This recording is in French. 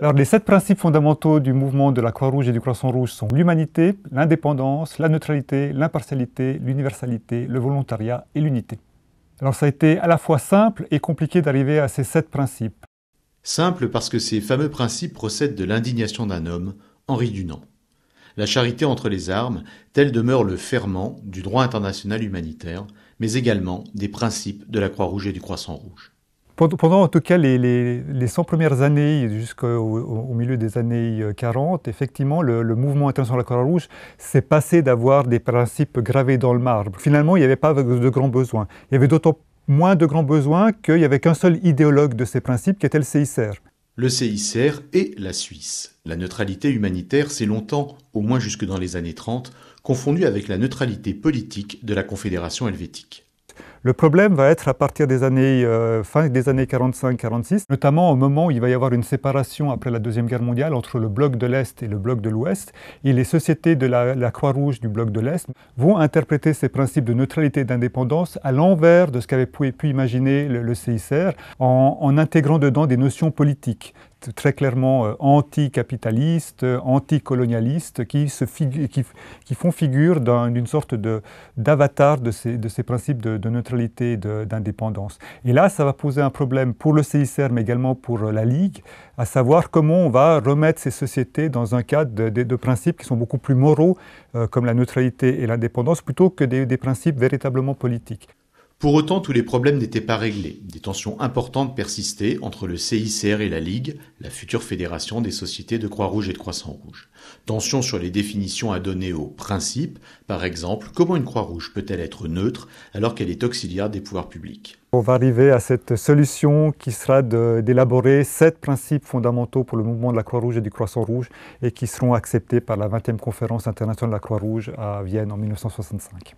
Alors, les sept principes fondamentaux du mouvement de la Croix-Rouge et du Croissant-Rouge sont l'humanité, l'indépendance, la neutralité, l'impartialité, l'universalité, le volontariat et l'unité. Alors, ça a été à la fois simple et compliqué d'arriver à ces sept principes. Simple parce que ces fameux principes procèdent de l'indignation d'un homme, Henri Dunant. La charité entre les armes, tel demeure le ferment du droit international humanitaire, mais également des principes de la Croix-Rouge et du Croissant-Rouge. Pendant en tout cas les, 100 premières années jusqu'au milieu des années 40, euh, effectivement, le, mouvement international de la Croix-Rouge s'est passé d'avoir des principes gravés dans le marbre. Finalement, il n'y avait pas de grands besoins. Il y avait d'autant moins de grands besoins qu'il n'y avait qu'un seul idéologue de ces principes qui était le CICR. Le CICR et la Suisse. La neutralité humanitaire s'est longtemps, au moins jusque dans les années 30, confondue avec la neutralité politique de la Confédération helvétique. Le problème va être à partir des années euh, fin des années 45-46, notamment au moment où il va y avoir une séparation après la Deuxième Guerre mondiale entre le bloc de l'Est et le bloc de l'Ouest, et les sociétés de la, Croix-Rouge du bloc de l'Est vont interpréter ces principes de neutralité et d'indépendance à l'envers de ce qu'avait pu, imaginer le, le CICR en intégrant dedans des notions politiques très clairement euh, anticapitalistes, euh, anticolonialistes, qui, qui, font figure d'une sorte d'avatar de, ces, principes de, neutralité et d'indépendance. Et là, ça va poser un problème pour le CICR, mais également pour euh, la Ligue, à savoir comment on va remettre ces sociétés dans un cadre de, principes qui sont beaucoup plus moraux, comme la neutralité et l'indépendance, plutôt que des principes véritablement politiques. Pour autant, tous les problèmes n'étaient pas réglés. Des tensions importantes persistaient entre le CICR et la Ligue, la future fédération des sociétés de Croix-Rouge et de Croissant-Rouge. Tensions sur les définitions à donner aux principes, par exemple, comment une Croix-Rouge peut-elle être neutre alors qu'elle est auxiliaire des pouvoirs publics On va arriver à cette solution qui sera d'élaborer sept principes fondamentaux pour le mouvement de la Croix-Rouge et du Croissant-Rouge et qui seront acceptés par la 20e conférence internationale de la Croix-Rouge à Vienne en 1965.